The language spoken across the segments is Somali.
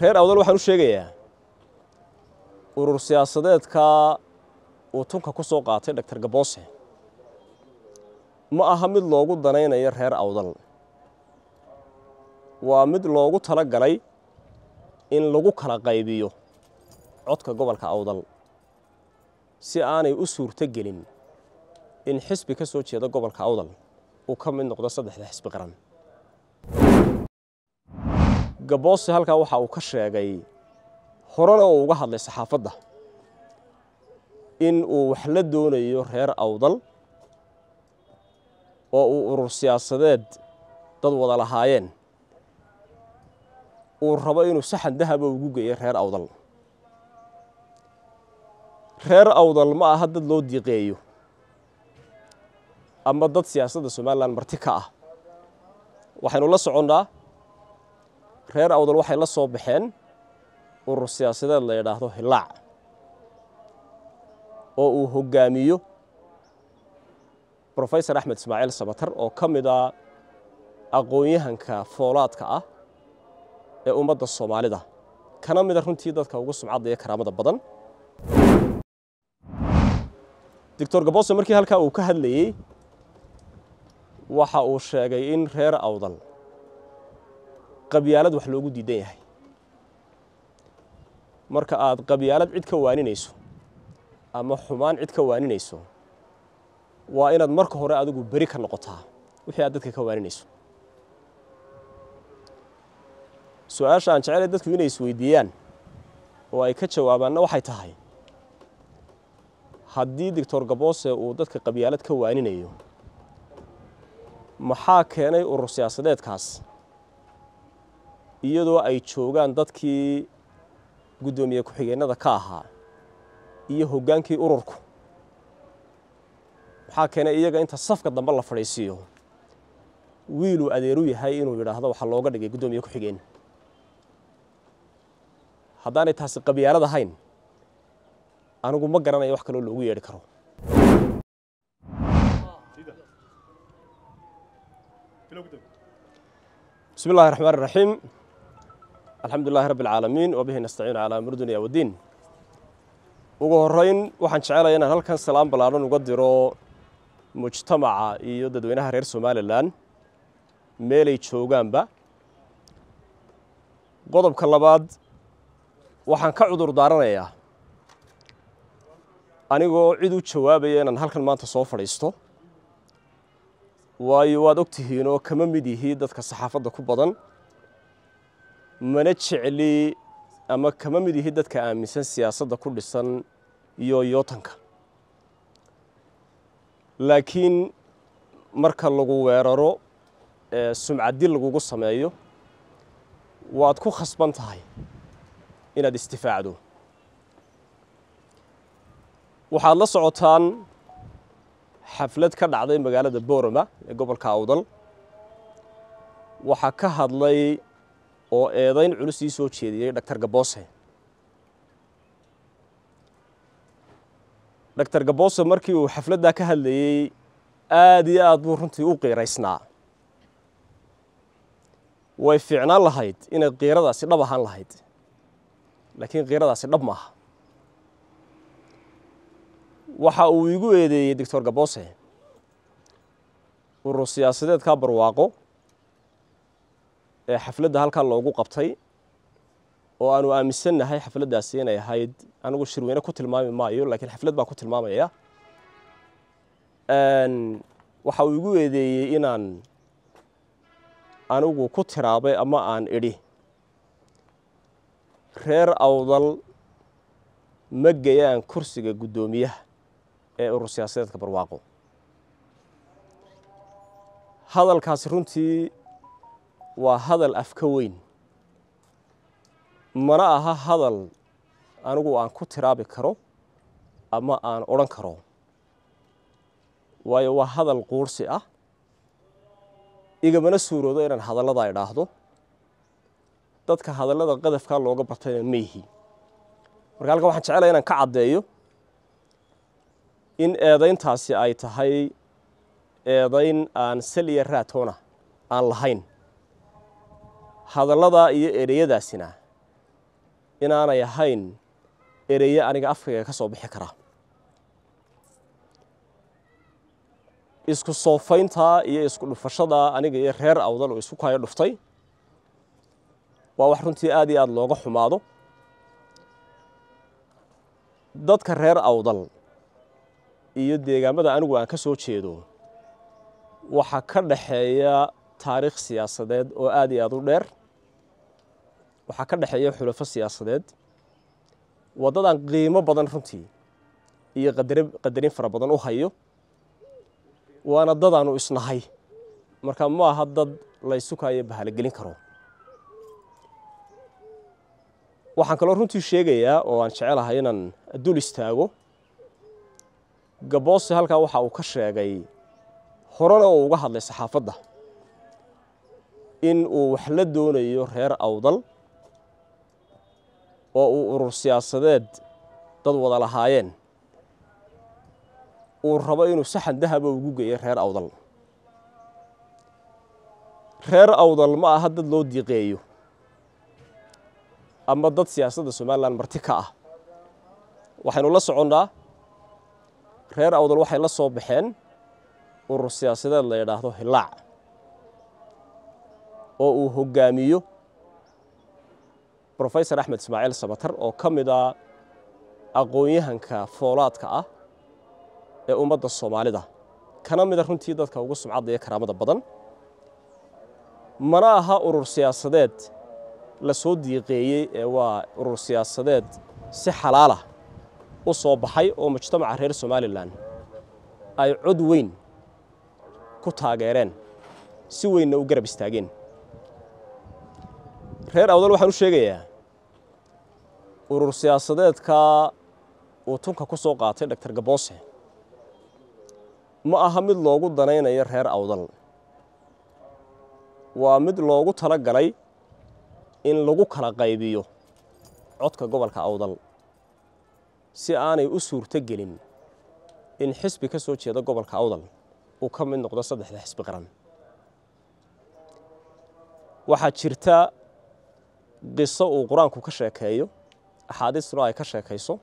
reer awdal waxaan u sheegayaa urur siyaasadeedka uu tunka ku soo qaatay doctor gaboose ma aha mid loogu danaynayo reer awdal waa mid loogu tala galay in lagu kala qaybiyo codka gobolka awdal si aanay u suurto gelin in xisbi ka soo jeeda gobolka awdal uu ka mid noqdo saddexda xisbi qaran gaboose halkaa waxa uu ka sheegay horena uu uga hadlay saxaafadda in uu wax la doonayo reer awdal oo uu urur siyaasadeed dad wada lahaayeen uu rabo inuu saxan dahaba ah ugu geeyo reer awdal reer awdal ma aha dad loo diiqeeyo ama dad siyaasadda somalilan marti ka ah waxaynu la soconnaa reer awdal waxay la soo baxeen urur siyaasadeed la yidhaahdo hilaac oo uu hoggaamiyo rofesor axmed ismaaciil sabatar oo ka mid ah aqoon-yahanka foolaadka ah ee ummadda soomaalida kana mida runtii dadka ugu sumcadda iyo karaamada badan doctor gabose markii halkaa uu ka hadlayey waxa uu sheegay in reer awdal qabyaalad wax loogu diidan yahay marka aad qabyaalad cid ka waaninayso ama xumaan cid ka waaninayso waa inaad marka hore adigu beri ka noqotaa wixii aad dadka ka waaninayso su-aasha aan jecelay dadku inay isweydiiyaan oo ay ka jawaabaanna waxay tahay haddii doctor gaboose uu dadka qabyaalad ka waaninayo maxaa keenay urur siyaasadeedkaas iyadoo ay joogaan dadkii guddoomiye ku-xigeennada ka ahaa iyo hoggaankii ururku waxaa keenay iyaga inta safka dambe la fadhiisiiyo wiiluu adeeru yahay inuu yidhaahdo waxaa looga dhigay guddoomiye ku-xigeen haddaanay taasi qabyaalad ahayn anigu ma garanaya wax kaloo loogu yeedhi karo bismi illahi raxmaan raxiim alxamdu lilahi rabbi alcaalamiin wa bihi nastaciinu calaa amri dunya wadiin ugu horeyn waxaan jecelaya inaan halkan salaam ballaadhan uga diro mujtamaca iyo dadweynaha reer somalilan meelay joogaanba qodobka labaad waxaan ka cudur daaranayaa anigoo cid u jawaabaya inaan halkan maanta soo fadhiisto waayo waad og tihiinoo kama mid yihii dadka saxaafadda ku badan mana jecli ama kama mid yihi dadka aaminsan siyaasadda ku dhisan iyo yootanka laakiin marka lagu weeraro sumcaddi lagugu sameeyo waad ku khasban tahay inaad istifaacdo waxaad la socotaan xaflad ka dhacday magaalada boorama ee gobolka awdal waxaa ka hadlay oo eedayn culus ii soo jeediyey dhaktar gaboose dhaktar gaboose markii uu xafladdaa ka hadlayey aada iyo aad buu runtii u qiiraysnaa way fiicnaan lahayd inay qiiradaasi dhab ahaan lahayd laakiin qiiradaasi dhab maaha waxa uu igu eedeeyey doctor gaboose urur siyaasadeedkaa barwaaqo xafladda halkaa loogu qabtay oo aanu aaminsannahay xafladaasi inay ahayd anigu shirweyne ku tilmaami maayo laakiin xaflad baa ku tilmaamaya waxa uu igu eedeeyey inaan anigu ku tiraabay ama aan idhi reer awdal ma geyaan kursiga guddoomiyaha ee urur siyaasadeedka barwaaqo hadalkaasi runtii waa hadal afka weyn mana aha hadal anigu aan ku tiraabi karo ama aan odhan karo waayo waa hadal quursi ah igamana suuroodo inaan hadallada idhaahdo dadka hadallada qadafkaa looga bartayna maihi marka halkan waxaan jeclaya inaan ka caddeeyo in eedayntaasi ay tahay eedayn aan sal iyo raatoona aan lahayn hadalladaa iyo ereyadaasina inaanay ahayn ereye aniga afriga ka soo bixi karaa isku soofayntaa iyo isku dhufashadaa aniga iyo reer awdal oo isku kayo dhuftay waa wax runtii aad iyo aada looga xumaado dadka reer awdal iyo deegaamada anigu aan ka soo jeedo waxaa ka dhaxeeya taariikh siyaasadeed oo aad iyo aada u dheer waxaa ka dhexeeya xulafo siyaasadeed waddadan qiimo badan runtii iyo qadar qadarin fara badan u hayo waana dadaanu isnahay marka ma aha dad laysukayo bahalogelin karo waxaan kaloo runtii sheegayaa oo aan jecelahay inaan dul istaago gaboose halkaa waxa uu ka sheegay horena uu uga hadlay saxaafadda in uu wax la doonayo reer awdal oo uu urur siyaasadeed dad wada lahaayeen uu rabo inuu saxan dahaba ah ugu geeyo reer awdal reer awdal ma aha dad loo diiqeeyo ama dad siyaasadda somalilan marti ka ah waxaynu la soconnaa reer awdal waxay la soo baxeen urur siyaasadeed la yidhaahdo hilaac oo uu hoggaamiyo rofesor axmed ismaaciil sabatar oo ka mid ah aqoon-yahanka foolaadka ah ee ummadda soomaalida kana mida ah runtii dadka ugu sumcadda iyo karaamada badan mana aha urur siyaasadeed la soo diiqeeyey ee waa urur siyaasadeed si xalaalah u soo baxay oo mujtamaca reer somalilan ay cod weyn ku taageereen si weynna u garab istaageen reer awdal waxaan u sheegayaa urur siyaasadeedka uu tunka ku soo qaatay doctor gaboose ma aha mid loogu danaynayo reer awdal waa mid loogu tala galay in lagu kala qaybiyo codka gobolka awdal si aanay u suurto gelin in xisbi ka soo jeeda gobolka awdal uu ka mid noqdo saddexda xisbi qaran waxaa jirta qiso uu qur-aanku ka sheekeeyo axaadiistuna ay ka sheekayso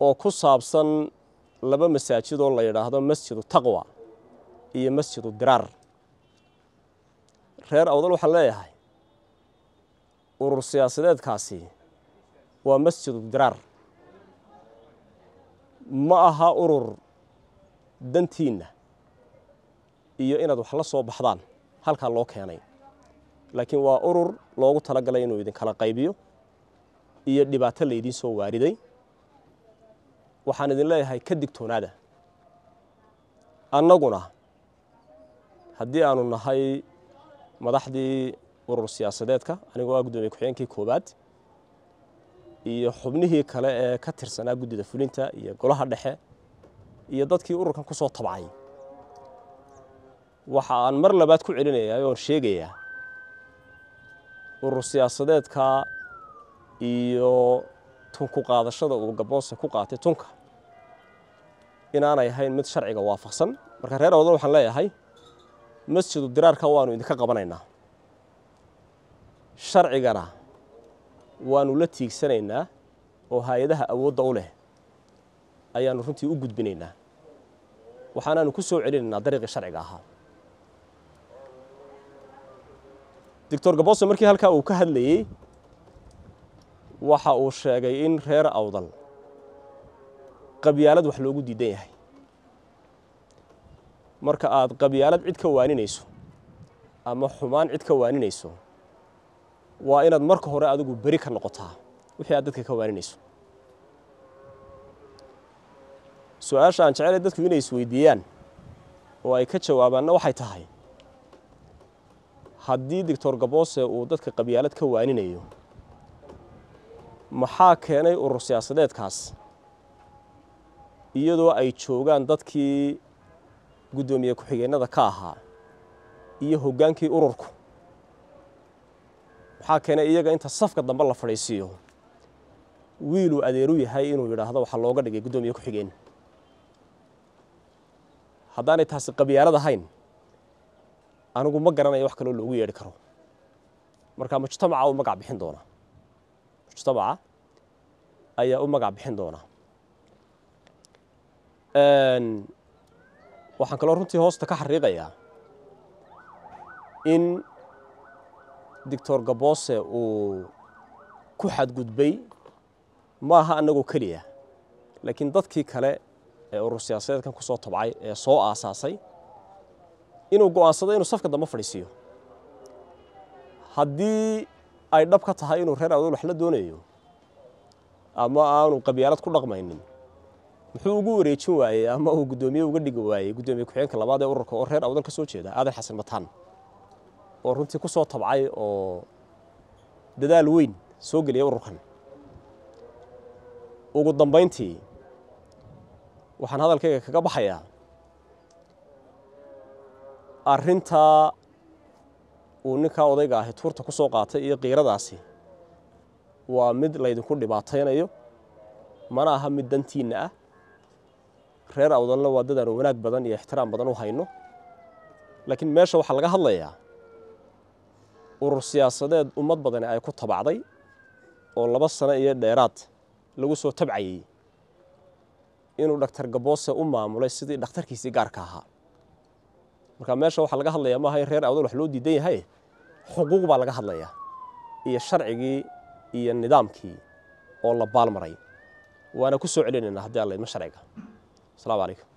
oo ku saabsan laba masaajid oo la yidhaahdo masjidu taqwa iyo masjidu diraar reer awdal waxaan leeyahay urur siyaasadeedkaasi waa masjidu diraar ma aha urur dantiinna iyo inaad wax la soo baxdaan halkaa loo keenay laakiin waa urur loogu talagalay inuu idinkala qaybiyo iyo dhibaato laydiin soo waariday waxaan idin leeyahay ka digtoonaada annaguna haddii aanu nahay madaxdii urur siyaasadeedka anigoo ah guddoomiye ku-xigeenkii koowaad iyo xubnihii kale ee ka tirsanaa guddida fulinta iyo golaha dhexe iyo dadkii ururkan ku soo tabcay waxa aan mar labaad ku celinayaa oon sheegayaa urur siyaasadeedka iyo tunku qaadashada uu gaboose ku qaatay tunka inaanay ahayn mid sharciga waafaqsan marka reer odan waxaan leeyahay masjidu diraarka waanu idinka qabanaynaa sharcigana waanu la tiigsanaynaa oo hay-adaha awoodda u leh ayaanu runtii u gudbinaynaa waxaanaanu ku soo celinaynaa dariiqii sharciga ahaa doctor gaboose markii halkaa uu ka hadlayey waxa uu sheegay in reer awdal qabyaalad wax loogu diidan yahay marka aad qabyaalad cid ka waaninayso ama xumaan cid ka waaninayso waa inaad marka hore adigu beri ka noqotaa wixii aad dadka ka waaninayso su-aasha aan jecelay dadku inay isweydiiyaan oo ay ka jawaabaanna waxay tahay haddii doctor gaboose uu dadka qabyaalad ka waaninayo maxaa keenay urur siyaasadeedkaas iyadoo ay joogaan dadkii guddoomiye ku-xigeennada ka ahaa iyo hoggaankii ururku waxaa keenay iyaga inta safka dambe la fadhiisiiyo wiiluu adeeru yahay inuu yidhaahdo waxaa looga dhigay guddoomiye ku-xigeen haddaanay taasi qabyaalad ahayn anigu ma garanaya wax kaloo loogu yeedhi karo markaa mujtamaca u magac bixin doonaa mujtamaca ayaa u magac bixin doona waxaan kaloo runtii hoosta ka xariiqayaa in doctor gaboose uu ku xadgudbay maaha annagoo keliya laakiin dadkii kale ee urur siyaasadeedkan ku tabcay ee soo aasaasay inuu go'aansado inuu safka dambe fadhiisiiyo haddii ay dhab ka tahay inuu reer adoon wax la doonayo ama aanu qabyaalad ku dhaqmaynin muxuu ugu wareejin waayey ama uu guddoomiye uga dhigi waayey guddoomiye ku-xigeenka labaad ee ururka oo reer awdan ka soo jeeda aadan xasan mataan oo runtii ku soo tabcay oo dadaal weyn soo geliyay ururkan ugu dambayntii waxaan hadalkayga kaga baxayaa arrintaa uu ninkaa odayga ahi tuurta ku soo qaatay iyo kiiradaasi waa mid laydinku dhibaataynayo mana aha mid dantiinna ah reer awdalna waadadaanu wanaag badan iyo ixtiraam badan u hayno laakiin meesha waxaa laga hadlayaa urur siyaasadeed ummad badani ay ku tabacday oo laba sano iyo dheeraad lagu soo tabcayey inuu dhaktar gaboose u maamulay sidii dhakhtarkiisii gaarka ahaa marka meesha waxaa laga hadlaya maaha in reer awdal wax loo diidan yahay xuquuq baa laga hadlaya iyo sharcigii iyo nidaamkii oo la baalmaray waana ku soo celinaynaa haddii alma sharciga asalaamu calaykum